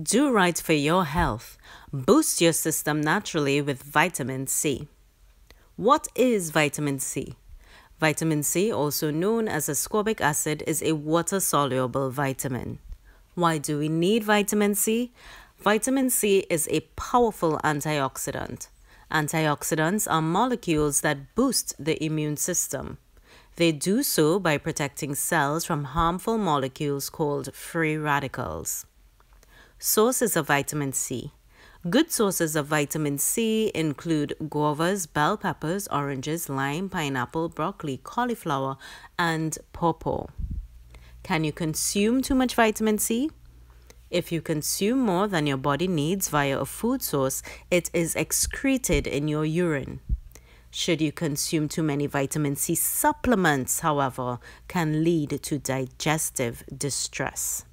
Do right for your health. Boost your system naturally with vitamin C. What is vitamin C? Vitamin C, also known as ascorbic acid, is a water soluble vitamin. Why do we need vitamin C? Vitamin C is a powerful antioxidant. Antioxidants are molecules that boost the immune system. They do so by protecting cells from harmful molecules called free radicals. Sources of vitamin C. Good sources of vitamin C include guavas, bell peppers, oranges, lime, pineapple, broccoli, cauliflower, and pawpaw. Can you consume too much vitamin C? If you consume more than your body needs via a food source, it is excreted in your urine. Should you consume too many vitamin C supplements, however, can lead to digestive distress.